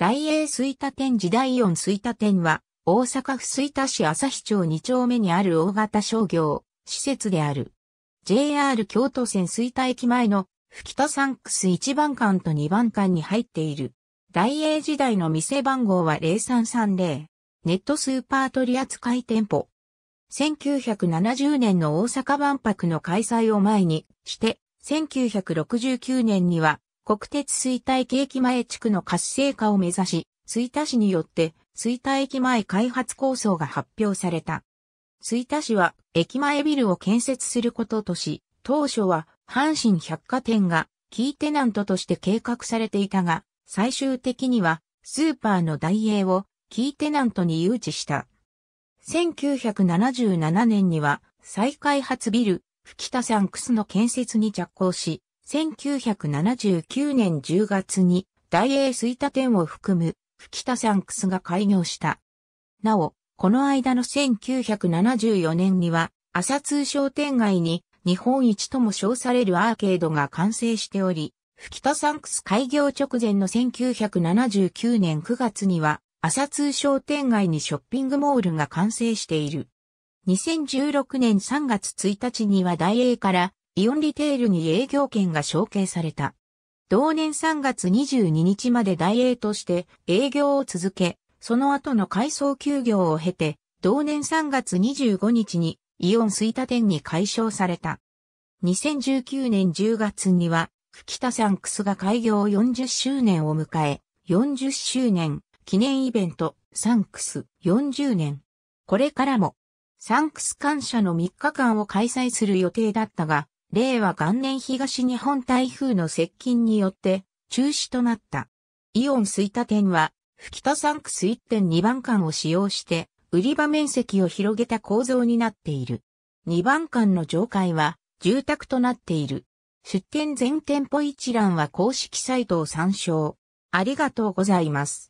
大英吹田店時代四吹田店は、大阪府吹田市日町2丁目にある大型商業、施設である。JR 京都線吹田駅前の、吹田サンクス1番館と2番館に入っている。大英時代の店番号は0330。ネットスーパー取扱店舗。1970年の大阪万博の開催を前にして、1969年には国鉄水田駅駅前地区の活性化を目指し、水田市によって水田駅前開発構想が発表された。水田市は駅前ビルを建設することとし、当初は阪神百貨店がキーテナントとして計画されていたが、最終的にはスーパーのダイエーをキーテナントに誘致した。1977年には再開発ビル、吹田サンクスの建設に着工し、1979年10月に大英吹田店を含む吹田サンクスが開業した。なお、この間の1974年には朝通商店街に日本一とも称されるアーケードが完成しており、吹田サンクス開業直前の1979年9月には朝通商店街にショッピングモールが完成している。2016年3月1日には大英からイオンリテールに営業権が承継された。同年3月22日まで大営として営業を続け、その後の改装休業を経て、同年3月25日にイオン吹田店に解消された。2019年10月には、吹田サンクスが開業40周年を迎え、40周年記念イベントサンクス40年。これからもサンクス感謝の3日間を開催する予定だったが、令和元年東日本台風の接近によって中止となった。イオン吹田店は、吹田サンクス1.2番館を使用して、売り場面積を広げた構造になっている。2番館の上階は、住宅となっている。出店全店舗一覧は公式サイトを参照。ありがとうございます。